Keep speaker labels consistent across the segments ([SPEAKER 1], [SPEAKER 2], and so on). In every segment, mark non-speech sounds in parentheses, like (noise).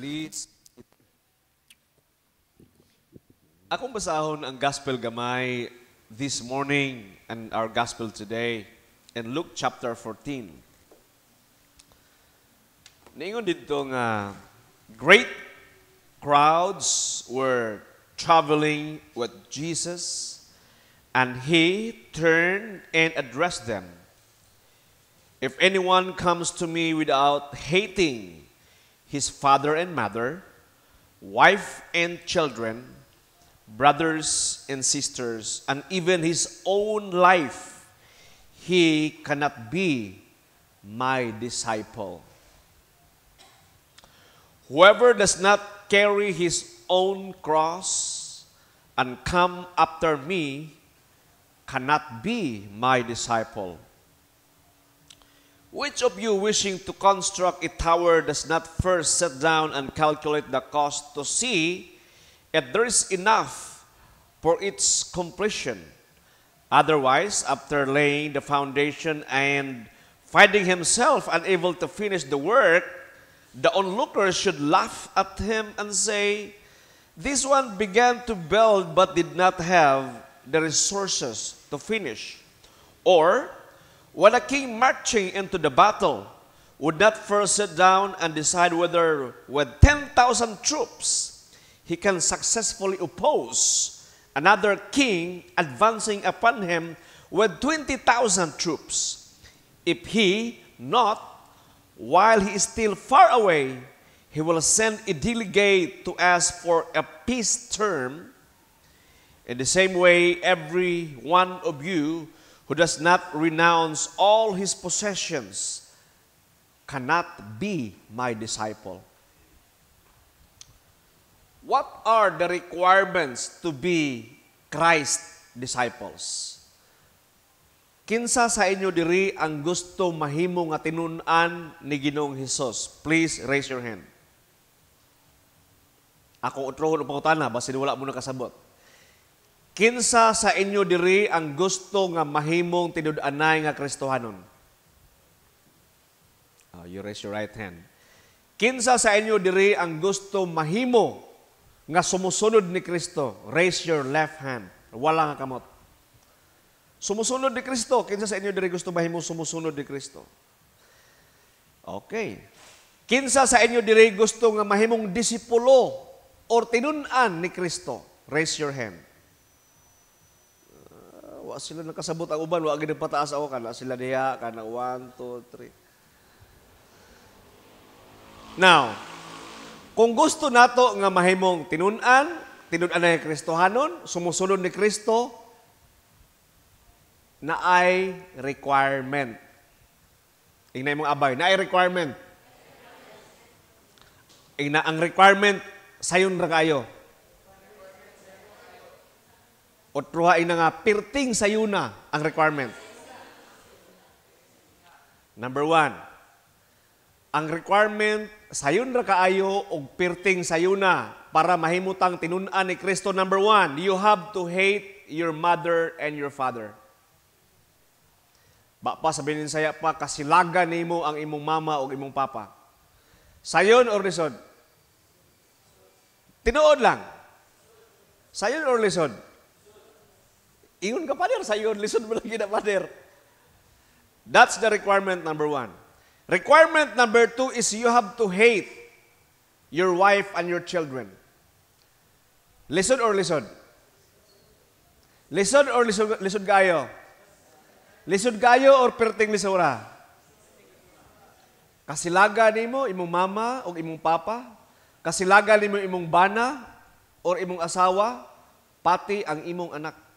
[SPEAKER 1] leads. Akong basahon ang Gospel Gamay this morning and our Gospel today in Luke chapter 14. Ningon dito nga, great crowds were traveling with Jesus and he turned and addressed them. If anyone comes to me without hating his father and mother, wife and children, brothers and sisters, and even his own life, he cannot be my disciple. Whoever does not carry his own cross and come after me cannot be my disciple. Which of you wishing to construct a tower does not first set down and calculate the cost to see if there is enough for its completion? Otherwise, after laying the foundation and finding himself unable to finish the work, the onlookers should laugh at him and say, This one began to build but did not have the resources to finish. Or, when a king marching into the battle would not first sit down and decide whether with 10,000 troops he can successfully oppose another king advancing upon him with 20,000 troops. If he not, while he is still far away, he will send a delegate to ask for a peace term. In the same way, every one of you who does not renounce all his possessions cannot be my disciple. What are the requirements to be Christ disciples? Kinsa sa inyo diri ang gusto mahimo nga tinun-an ni Ginoong Hesus? Please raise your hand. Ako utrohon ang pangutana, basin wala mo nakasabot. Kinsa sa inyo diri ang gusto nga mahimong tinud-anay nga Kristohanon? Oh, you raise your right hand. Kinsa sa inyo diri ang gusto mahimo nga sumusunod ni Kristo? Raise your left hand. Wala nga kamot. Sumusunod ni Kristo. Kinsa sa inyo diri gusto mahimo sumusunod ni Kristo? Okay. Kinsa sa inyo diri gusto nga mahimong disipulo or tinunan ni Kristo? Raise your hand. Wa sila nakasabot ang uban, wa gid pataas ako kana sila diha kana 1 2 3. Now, kung gusto nato nga mahimong tinun-an, tinun-an ni Kristohanon, sumusunod ni Kristo na ay requirement. Ignay mong abay, na ay requirement. Igna ang requirement sayon ra kayo. O truhain na nga, pirting sayuna ang requirement. Number one, ang requirement sayon ra kaayo og pirting sayuna na para mahimutang tinunan ni Kristo number one, you have to hate your mother and your father. Ba pa sabihin saya pa kasilagan nimo ang imong mama o imong papa. Sayon or lisod? Tinuod lang. Sayon or lisod? Iyon ka pader sa iyon, listen mo lagi na pader. That's the requirement number one. Requirement number two is you have to hate your wife and your children. Listen or listen? Listen or listen, listen kayo? Listen kayo or perting lisura? Kasilaga ni mo imong mama o imong papa, kasilaga ni mo imong bana or imong asawa, pati ang imong anak.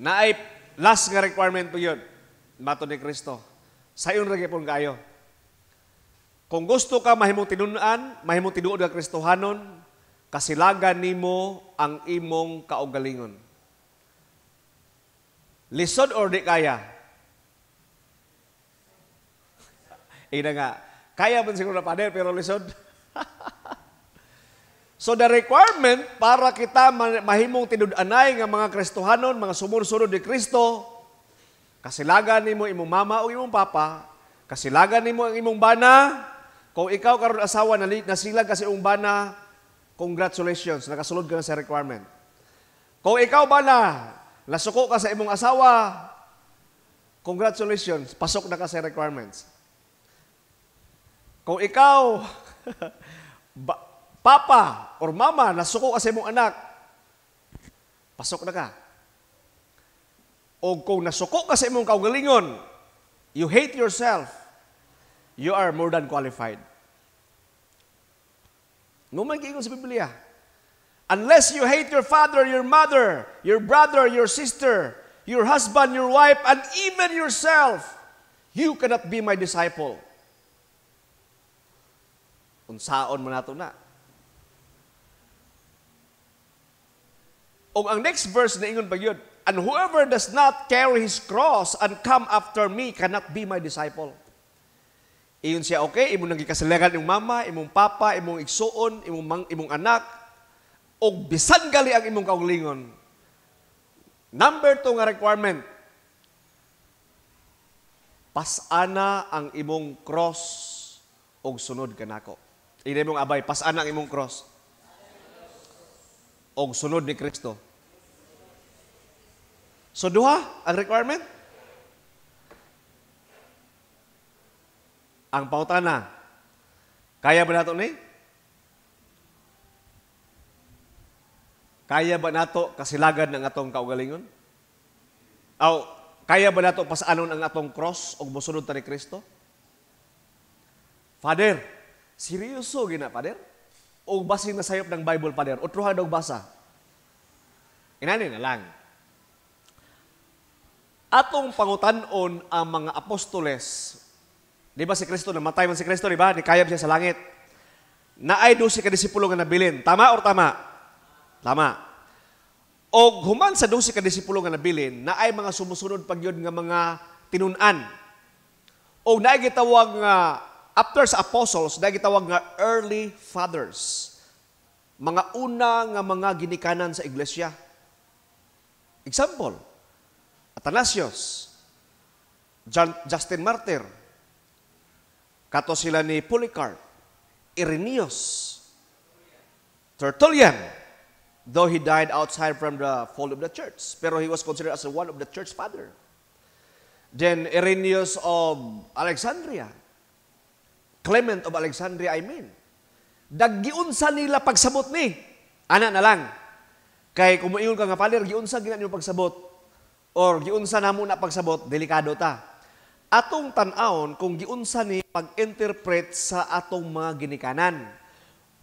[SPEAKER 1] Na ay last nga requirement po yun. Mato ni Kristo. Sa iyon rin po kayo. Kung gusto ka mahimong tinunan, mahimong tinuod ka Kristohanon, kasilagan nimo ang imong kaugalingon. Lisod or di kaya? (laughs) Ina nga, kaya man siguro na panel, pero lisod. (laughs) So the requirement para kita mahimong tinud-anay nga mga Kristohanon, mga sumusunod ni Kristo, kasilagan nimo imong mama o imong papa, kasilagan nimo ang imong bana, kung ikaw karon asawa na nasilag kasi imong bana, congratulations, nakasulod ka na sa requirement. Kung ikaw bana, lasuko ka sa imong asawa, congratulations, pasok na ka sa requirements. Kung ikaw, (laughs) ba, Papa or Mama, nasuko ka sa imong anak, pasok na ka. O kung nasuko sa imong kaugalingon, you hate yourself, you are more than qualified. No man giingon sa Biblia. Unless you hate your father, your mother, your brother, your sister, your husband, your wife, and even yourself, you cannot be my disciple. Unsaon mo nato na. O ang next verse na ingon ba yun, And whoever does not carry his cross and come after me cannot be my disciple. Iyon siya, okay, imong nagikasalagan yung mama, imong papa, imong igsuon, imong, mang, imong anak, o bisan gali ang imong kauglingon. Number two nga requirement, pasana ang imong cross o sunod ka nako. Ina imong abay, pasana ang imong cross o sunod ni Kristo. So duha ang requirement. Ang na. Kaya ba nato ni? Kaya ba nato kasilagan ng atong kaugalingon? Aw, kaya ba nato pasanon ang atong cross og mosunod ta ni Kristo? Father, seryoso gina, Father? O basin na sayop ng Bible, Father? Utruhan og basa. Inani na lang atong pangutanon ang mga apostoles. Di ba si Kristo, namatay man si Kristo, di ba? Nikayab siya sa langit. Naay do si kadisipulo nga nabilin. Tama or tama? Tama. O human sa do ka kadisipulo nga nabilin, naay mga sumusunod pagyod nga mga tinunan. O naay gitawag nga after sa apostles, naay gitawag nga early fathers. Mga una nga mga ginikanan sa iglesia. Example, Atanasios, John, Justin Martyr, kato sila ni Polycarp, Irenaeus, Tertullian, though he died outside from the fold of the church, pero he was considered as one of the church father. Then Irenaeus of Alexandria, Clement of Alexandria, I mean. Daggiunsa nila pagsabot ni. Ana na lang. Kay kumuingon ka nga palir, giunsa gina niyo pagsabot or giunsa na mo na pagsabot, delikado ta. Atong tanawon kung giunsa ni pag-interpret sa atong mga ginikanan.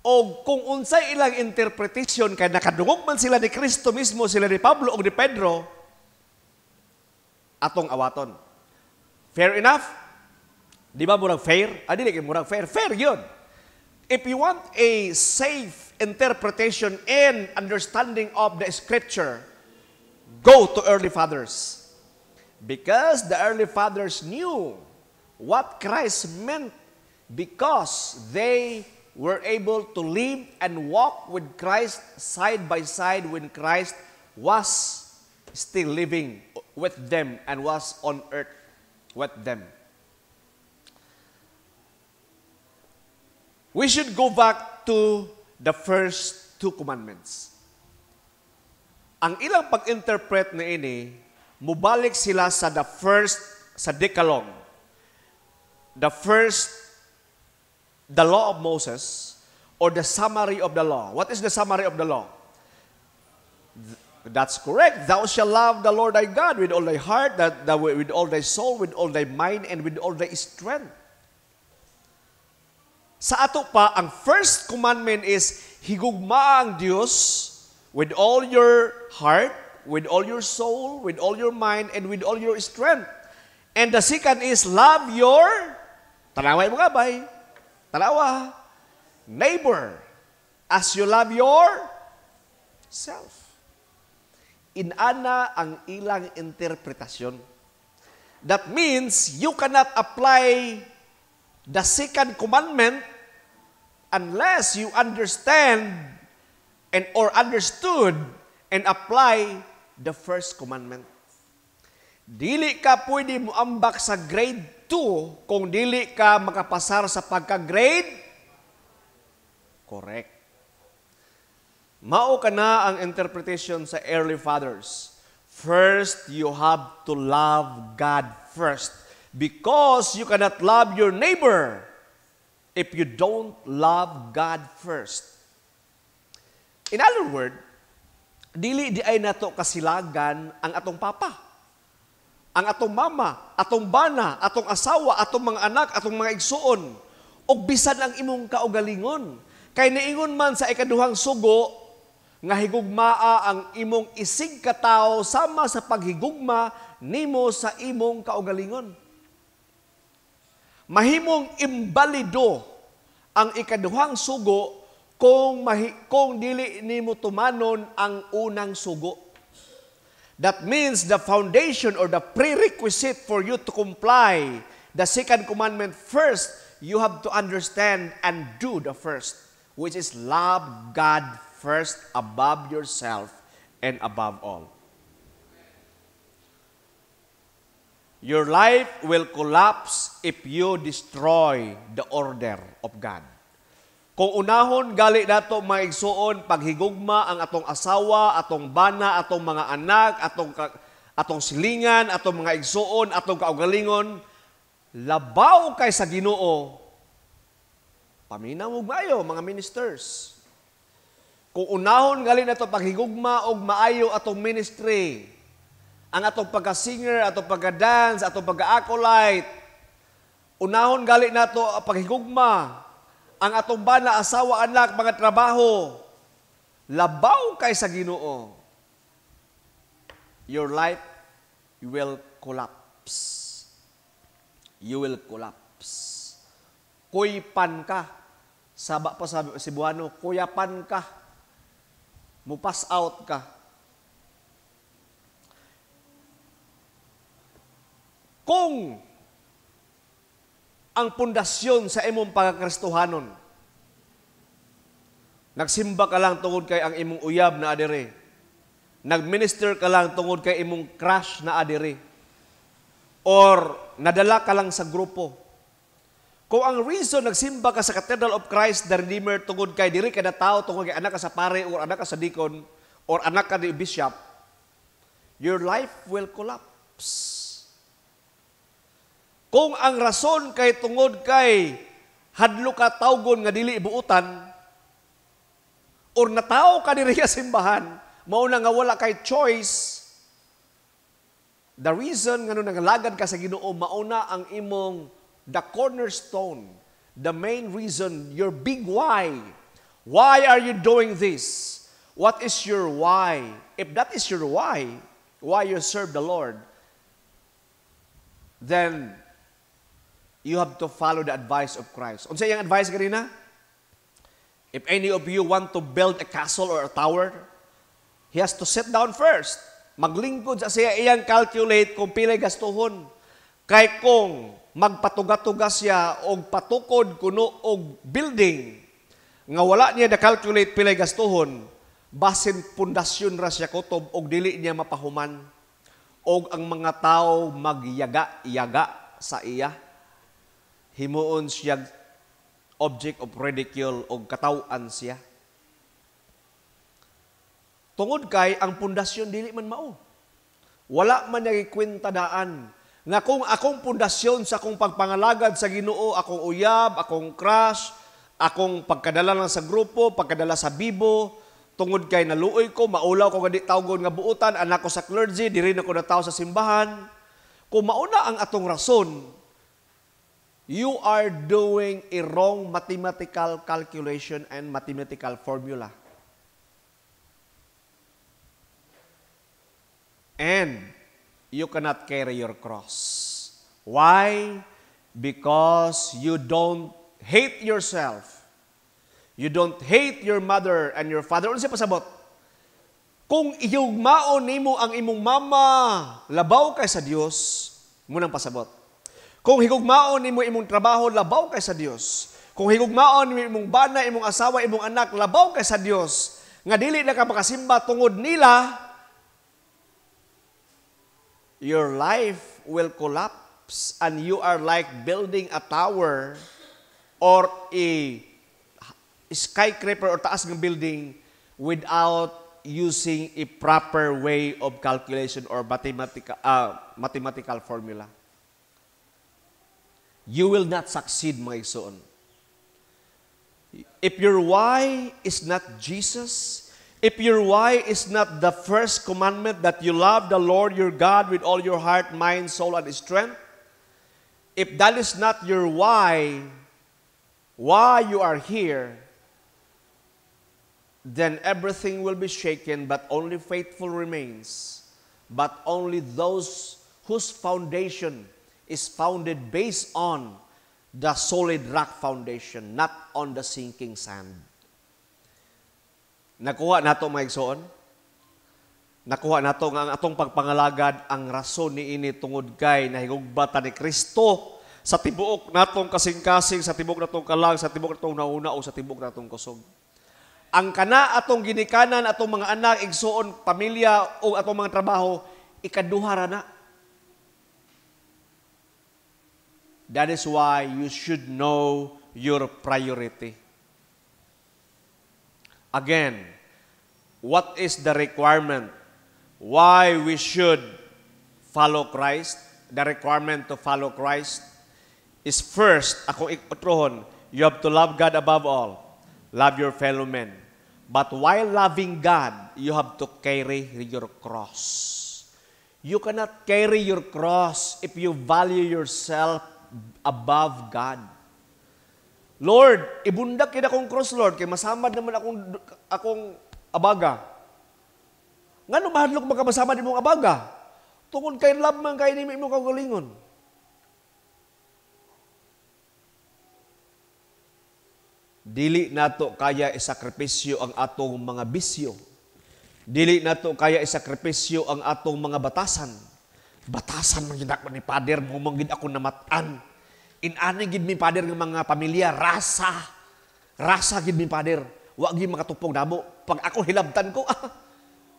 [SPEAKER 1] O kung unsay ilang interpretation kay nakadungog man sila ni Kristo mismo, sila ni Pablo o ni Pedro, atong awaton. Fair enough? Di ba murag fair? Ah, di murag fair. Fair yun. If you want a safe interpretation and understanding of the scripture, go to early fathers. Because the early fathers knew what Christ meant because they were able to live and walk with Christ side by side when Christ was still living with them and was on earth with them. We should go back to the first two commandments. Ang ilang pag-interpret na ini, mubalik sila sa the first, sa Decalogue. The first, the law of Moses, or the summary of the law. What is the summary of the law? That's correct. Thou shalt love the Lord thy God with all thy heart, that, that with all thy soul, with all thy mind, and with all thy strength. Sa ato pa, ang first commandment is, higugma ang Diyos with all your heart, with all your soul, with all your mind, and with all your strength. And the second is love your tanaway mo kabay, tanawa, neighbor, as you love your self. Inana ang ilang interpretasyon. That means you cannot apply the second commandment unless you understand and or understood and apply the first commandment. Dili ka pwede mo ambak sa grade 2 kung dili ka makapasar sa pagka-grade correct. Mao ka na ang interpretation sa early fathers. First, you have to love God first because you cannot love your neighbor if you don't love God first. In other word, dili di ay nato kasilagan ang atong papa. Ang atong mama, atong bana, atong asawa, atong mga anak, atong mga igsuon. Og bisan ang imong kaugalingon. Kay naingon man sa ikaduhang sugo, nga higugmaa ang imong isig katao sama sa paghigugma nimo sa imong kaugalingon. Mahimong imbalido ang ikaduhang sugo kung, mahi, kung dili nimo tumanon ang unang sugo. That means the foundation or the prerequisite for you to comply the second commandment first, you have to understand and do the first, which is love God first above yourself and above all. Your life will collapse if you destroy the order of God. Kung unahon gali nato maigsuon paghigugma ang atong asawa, atong bana, atong mga anak, atong atong silingan, atong mga igsuon, atong kaugalingon, labaw kay sa Ginoo. Paminaw og maayo mga ministers. Kung unahon gali nato paghigugma og maayo atong ministry, ang atong pagka-singer, atong pagka-dance, atong pagka-acolyte, unahon gali nato paghigugma ang atong bana, asawa, anak, mga trabaho, labaw kay sa ginoo, your life will collapse. You will collapse. Kuypan ka. Saba pa sa Cebuano, kuyapan ka. Mupas out ka. Kung ang pundasyon sa imong pagkakristohanon. Nagsimba ka lang tungod kay ang imong uyab na adire. Nagminister ka lang tungod kay imong crush na adire. Or nadala ka lang sa grupo. Kung ang reason nagsimba ka sa Cathedral of Christ the Redeemer tungod kay diri ka na tao tungod kay anak ka sa pare or anak ka sa deacon or anak ka ni bishop, your life will collapse kung ang rason kay tungod kay hadlo ka tawgon nga dili ibuutan, or nataw ka diriya simbahan, mao na nga wala kay choice, the reason nga nung nagalagad ka sa ginoo, mauna ang imong the cornerstone, the main reason, your big why. Why are you doing this? What is your why? If that is your why, why you serve the Lord, then you have to follow the advice of Christ. Unsa yung advice kanina? If any of you want to build a castle or a tower, he has to sit down first. Maglingkod sa siya iyang calculate kung pila gastuhon. Kay kung magpatuga-tuga siya o patukod kuno og building nga wala niya na calculate pila gastuhon basin pundasyon ra siya kutob og dili niya mapahuman og ang mga tao magyaga-yaga sa iya himuon siya object of ridicule o katawan siya. Tungod kay ang pundasyon dili man mao. Wala man niya kwintadaan na kung akong pundasyon sa akong pagpangalagad sa Ginoo, akong uyab, akong crush, akong pagkadala lang sa grupo, pagkadala sa bibo, tungod kay naluoy ko, maulaw ko gadi tawgon nga buutan, anak ko sa clergy, diri na ko na tao sa simbahan. Kung mauna ang atong rason, you are doing a wrong mathematical calculation and mathematical formula. And you cannot carry your cross. Why? Because you don't hate yourself. You don't hate your mother and your father. Ano siya pasabot? Kung iyong maon nimo ang imong mama, labaw kay sa Dios, munang pasabot. Kung higugmaon imo imong trabaho, labaw kay sa Dios. Kung higugmaon imo imong bana, imong asawa, imong anak, labaw kay sa Dios. Nga dili na ka makasimba tungod nila, your life will collapse and you are like building a tower or a skyscraper or taas ng building without using a proper way of calculation or mathematical, uh, ah, mathematical formula. you will not succeed, my son. If your why is not Jesus, if your why is not the first commandment that you love the Lord your God with all your heart, mind, soul, and strength, if that is not your why, why you are here, then everything will be shaken, but only faithful remains, but only those whose foundation is founded based on the solid rock foundation, not on the sinking sand. Nakuha nato mga igsoon? Nakuha nato nga ang atong pagpangalagad ang rason ni ini tungod kay nahigugbatan ni Kristo sa tibuok natong kasing-kasing, sa tibuok natong kalag, sa tibuok natong nauna o sa tibuok natong kusog. Ang kana atong ginikanan atong mga anak, igsoon, pamilya o atong mga trabaho, ikaduha ra na That is why you should know your priority. Again, what is the requirement? Why we should follow Christ? The requirement to follow Christ is first, ako ikutrohon, you have to love God above all. Love your fellow men. But while loving God, you have to carry your cross. You cannot carry your cross if you value yourself above God. Lord, ibundak kita kong cross, Lord, kay masamad naman akong, akong abaga. Nga no, mahadlok magkabasama din mong abaga. Tungod kay love man kay nimi mo kagalingon. Dili nato kaya isakripisyo ang atong mga bisyo. Dili nato kaya isakripisyo ang atong mga batasan Batasan man gid ni Father, mo man gid ako namatan. Inani gid mi Father ng mga pamilya, rasa. Rasa gid mi Father. Wa gid makatupong namo. Pag ako hilabtan ko, (laughs) ah,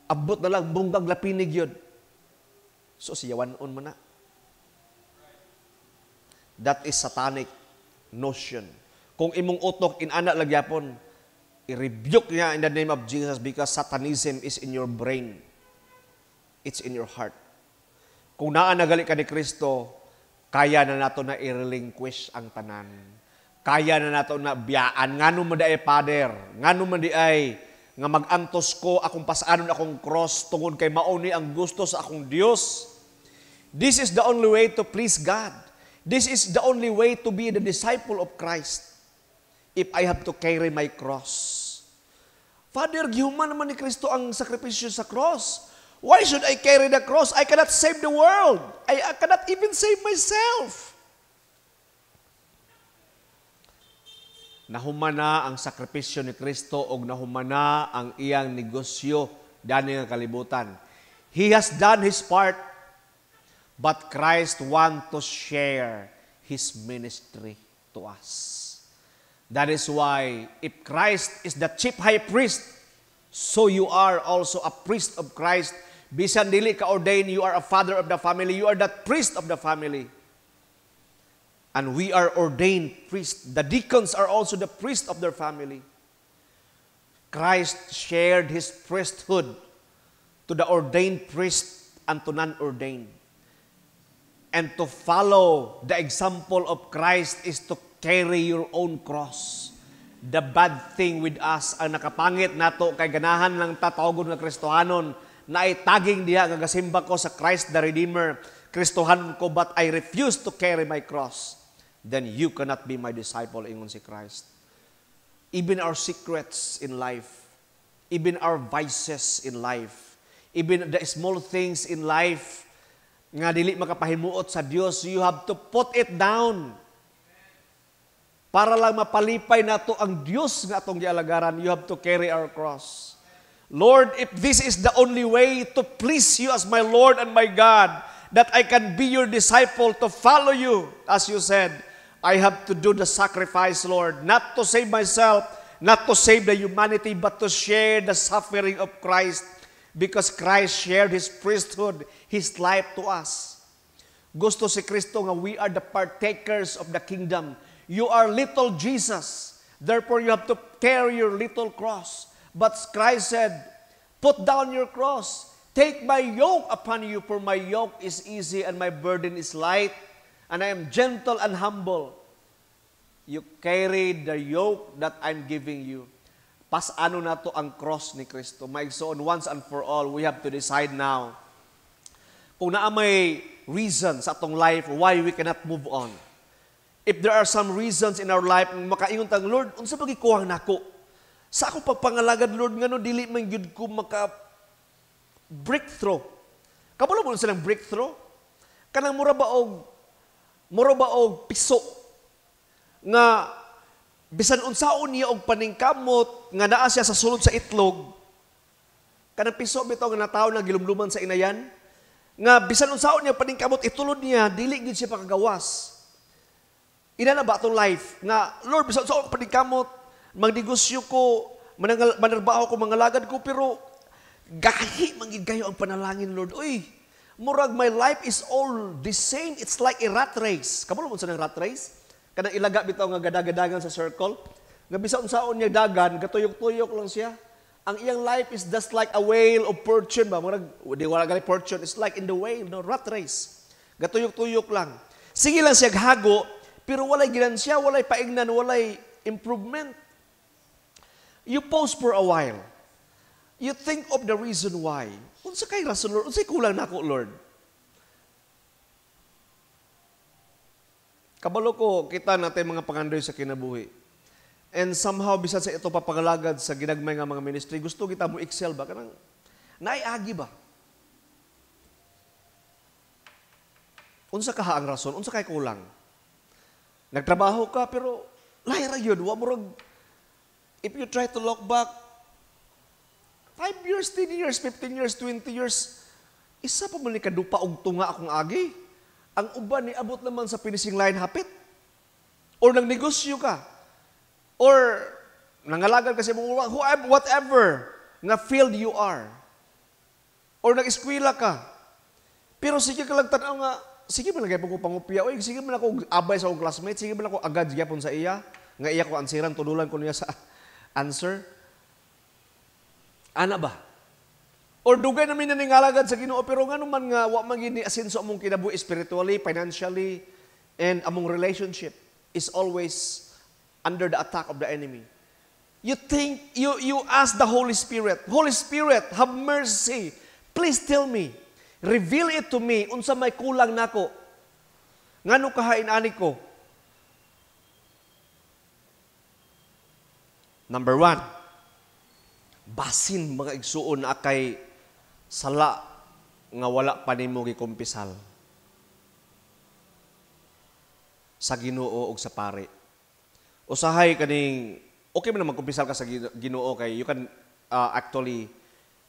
[SPEAKER 1] abot na lang bunggang lapinig yun. So siyawanon mo na. That is satanic notion. Kung imong utok in inana lagyapon, i-rebuke niya in the name of Jesus because satanism is in your brain. It's in your heart. Kung naa nagali ka ni Kristo, kaya na nato na i-relinquish ang tanan. Kaya na nato na biyaan. Ngano man ay pader, ngano man di ay nga magantos ko akong pasanon akong cross tungod kay mao ang gusto sa akong Dios. This is the only way to please God. This is the only way to be the disciple of Christ. If I have to carry my cross. Father, gihuman naman ni Kristo ang sakripisyo sa cross. Why should I carry the cross? I cannot save the world. I, cannot even save myself. Nahumana ang sakripisyo ni Kristo o nahumana ang iyang negosyo dani nga kalibutan. He has done his part, but Christ want to share his ministry to us. That is why if Christ is the chief high priest, so you are also a priest of Christ bisan dili ka ordained, you are a father of the family, you are the priest of the family. And we are ordained priests. The deacons are also the priest of their family. Christ shared his priesthood to the ordained priest and to non-ordained. And to follow the example of Christ is to carry your own cross. The bad thing with us, ang nakapangit nato kay ganahan lang tatawagon nga Kristohanon, na itaging diha nga gasimbang ko sa Christ the Redeemer, Kristohan ko but I refuse to carry my cross, then you cannot be my disciple, ingon si Christ. Even our secrets in life, even our vices in life, even the small things in life, nga dili makapahimuot sa Dios, you have to put it down. Para lang mapalipay nato ang Dios nga atong gialagaran, you have to carry our cross. Lord, if this is the only way to please you as my Lord and my God, that I can be your disciple to follow you, as you said, I have to do the sacrifice, Lord, not to save myself, not to save the humanity, but to share the suffering of Christ because Christ shared His priesthood, His life to us. Gusto si Kristo nga we are the partakers of the kingdom. You are little Jesus. Therefore, you have to carry your little cross. But Christ said, Put down your cross. Take my yoke upon you, for my yoke is easy and my burden is light. And I am gentle and humble. You carry the yoke that I'm giving you. Pas ano na to ang cross ni Kristo? My son, once and for all, we have to decide now. Kung naa may reason sa atong life why we cannot move on. If there are some reasons in our life, makaingon tang Lord, unsa pagikuhang nako? Sa akong pagpangalagad, Lord, nga no, dili man yun ko maka breakthrough. Kabalo mo silang breakthrough? Kanang mura ba og, mura ba og piso nga bisan unsaon niya og paningkamot nga naa siya sa sulod sa itlog kanang piso bitaw nga natawo na gilumluman sa inayan nga bisan unsaon niya paningkamot itulod niya dili gyud siya pakagawas ina na ba atong life nga lord bisan unsaon paningkamot magdigusyo ko, manangal, manarbaho ko, mangalagad ko, pero gahi, manggid ang panalangin, Lord. Uy, murag my life is all the same. It's like a rat race. Kamulo mo sa rat race? Kanang ilaga bitaw nga gadagadagan sa circle. Nga bisan unsaon niya dagan, katuyok-tuyok lang siya. Ang iyang life is just like a whale of fortune ba? Murag, di wala gali fortune. It's like in the whale, no? Rat race. Gatuyok-tuyok lang. Sige lang siya hago, pero walay ginan siya, walay paingnan, walay improvement. You pause for a while. You think of the reason why. Unsa kay rason, Lord? Unsa kulang nako, Lord? Kabalo ko, kita natin mga pangandoy sa kinabuhi. And somehow, bisan sa ito papagalagad sa ginagmay nga mga ministry, gusto kita mo excel ba? Kanang, naiagi ba? Unsa ka ang rason? Unsa kay kulang? Nagtrabaho ka pero lahi ra gyud wa murag If you try to look back, 5 years, 10 years, 15 years, 20 years, isa pa muli kadupa og tunga akong agi. Ang uban ni abot naman sa finishing line hapit. Or nang negosyo ka. Or nangalagan kasi mo whatever nga field you are. Or nag-eskwela ka. Pero sige ka lang tanaw nga, sige man lagay po ko pangupya. Uy, sige man ako abay sa akong classmate, sige man ako agad gyapon sa iya. Nga iya ko ansiran, tululan ko niya sa Answer, ana ba? Or dugay namin naningalagad sa Ginoo pero ngano man nga wa magini asenso among kinabuhi spiritually, financially and among relationship is always under the attack of the enemy. You think you you ask the Holy Spirit, Holy Spirit, have mercy. Please tell me. Reveal it to me unsa may kulang nako. Ngano kahain ani ko? Number one, basin mga igsuon akay sala nga wala pa nimo gikumpisal sa Ginoo og sa pare. Usahay kaning okay man magkumpisal ka sa Ginoo kay you can uh, actually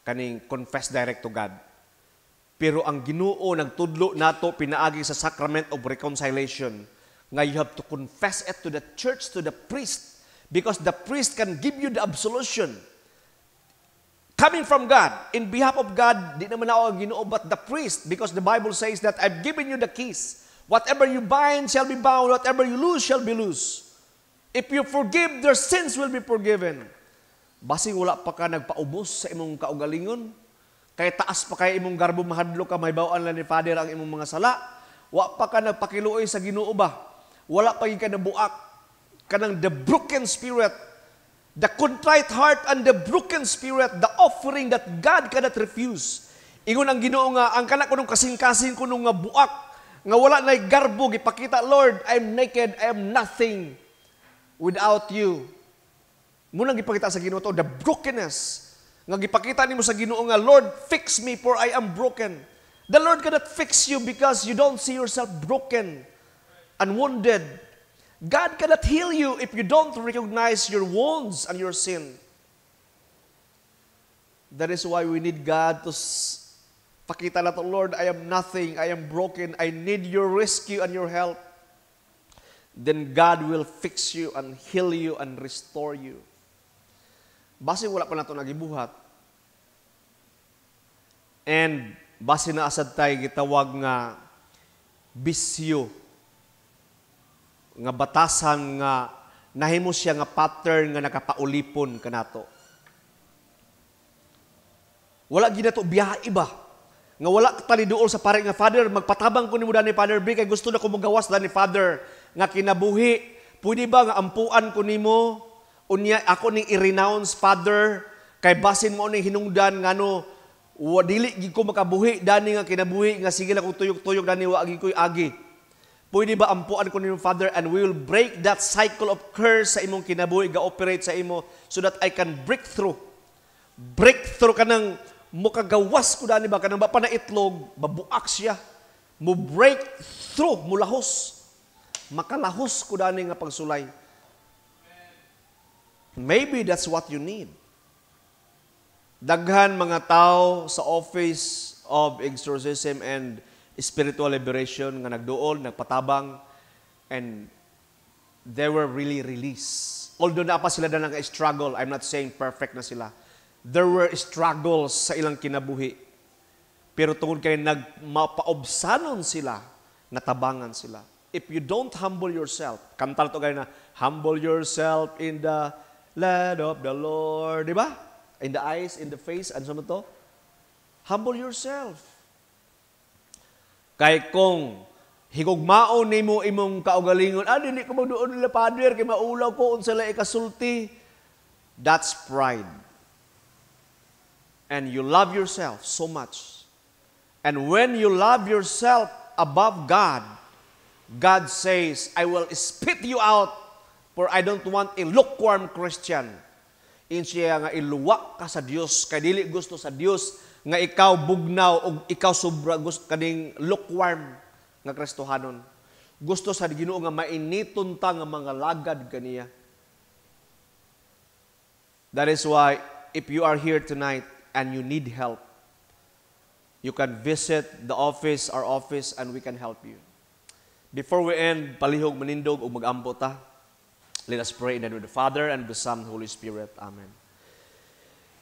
[SPEAKER 1] kaning confess direct to God. Pero ang Ginoo nagtudlo nato pinaagi sa sacrament of reconciliation nga you have to confess it to the church to the priest because the priest can give you the absolution. Coming from God, in behalf of God, di naman ako ang ginoo, but the priest, because the Bible says that I've given you the keys. Whatever you bind shall be bound, whatever you loose shall be loose. If you forgive, their sins will be forgiven. Basing wala pa ka nagpaubos sa imong kaugalingon, kay taas pa kay imong garbo mahadlo ka may bawaan lang ni Father ang imong mga sala, wa pa ka nagpakiluoy sa Ginoo ba? Wala pa gyud ka nabuak kanang the broken spirit, the contrite heart and the broken spirit, the offering that God cannot refuse. Ingon ang Ginoo nga ang kana kunong kasing-kasing kunong nga buak nga wala nay garbo gipakita Lord, I am naked, I am nothing without you. Munang gipakita sa Ginoo to the brokenness nga gipakita nimo sa Ginoo nga Lord, fix me for I am broken. The Lord cannot fix you because you don't see yourself broken and wounded God cannot heal you if you don't recognize your wounds and your sin. That is why we need God to pakita na to, Lord, I am nothing, I am broken, I need your rescue and your help. Then God will fix you and heal you and restore you. Base wala pa na ito nagibuhat. And base na asad tayo gitawag nga bisyo nga batasan nga nahimo siya nga pattern nga nakapaulipon kanato. Wala gid nato biyaha iba. Nga wala tali duol sa pare nga Father, magpatabang ko nimo ni Father B kay gusto na ko magawas ni Father nga kinabuhi. Pwede ba nga ampuan ko nimo unya ako ning i-renounce Father kay basin mo ning hinungdan ngano wa dili gid ko makabuhi dani nga kinabuhi nga sige lang ko tuyok-tuyok dani wa agi ko agi. Pwede ba ampuan ko ninyo, Father, and we will break that cycle of curse sa imong kinabuhi, ga-operate sa imo, so that I can break through. Break through ka ng mukagawas ko dani ba, kanang ba na itlog, babuak siya, mo break through, mulahos. Makalahos ko dani nga pagsulay. Maybe that's what you need. Daghan mga tao sa office of exorcism and spiritual liberation nga nagduol, nagpatabang, and they were really released. Although na pa sila na nag-struggle, I'm not saying perfect na sila. There were struggles sa ilang kinabuhi. Pero tungkol kay nagmapaobsanon sila, natabangan sila. If you don't humble yourself, kantal to kayo na, humble yourself in the land of the Lord. Di ba? In the eyes, in the face, ano sa to? Humble yourself. Kay kung higugmaon nimo imong kaugalingon, ah, dili ko magduon nila, Padre, kay maulaw ko, unsa la ikasulti. That's pride. And you love yourself so much. And when you love yourself above God, God says, I will spit you out for I don't want a lukewarm Christian. In siya nga iluwa ka sa Dios, kay dili gusto sa Dios nga ikaw bugnaw o ikaw sobra gusto kaning lukewarm nga Kristohanon. Gusto sa Ginoo nga mainiton ta nga mga lagad kaniya. That is why if you are here tonight and you need help, you can visit the office, our office, and we can help you. Before we end, palihog manindog o mag-ambo ta. Let us pray in the name of the Father and the Son and the Holy Spirit. Amen.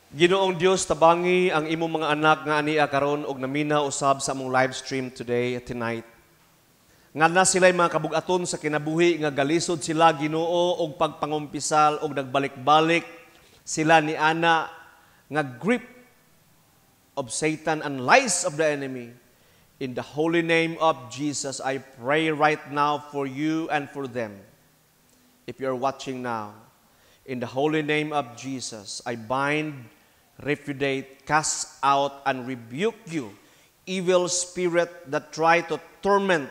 [SPEAKER 1] Ginoong Dios tabangi ang imong mga anak nga ania ah, karon og namina usab sa among live stream today tonight. Nga na sila'y mga kabugaton sa kinabuhi nga galisod sila Ginoo og pagpangumpisal og nagbalik-balik sila ni ana nga grip of Satan and lies of the enemy. In the holy name of Jesus, I pray right now for you and for them. If you're watching now, in the holy name of Jesus, I bind repudiate, cast out, and rebuke you, evil spirit that try to torment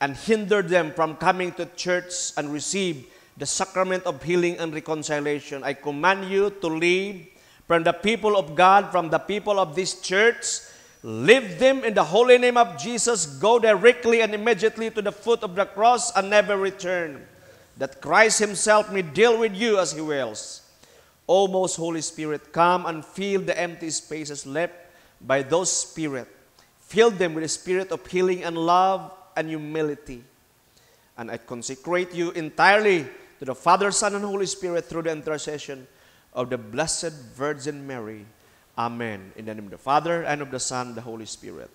[SPEAKER 1] and hinder them from coming to church and receive the sacrament of healing and reconciliation. I command you to leave from the people of God, from the people of this church. Leave them in the holy name of Jesus. Go directly and immediately to the foot of the cross and never return. That Christ Himself may deal with you as He wills. O most Holy Spirit, come and fill the empty spaces left by those spirit. Fill them with the spirit of healing and love and humility. And I consecrate you entirely to the Father, Son, and Holy Spirit through the intercession of the Blessed Virgin Mary. Amen. In the name of the Father, and of the Son, and the Holy Spirit.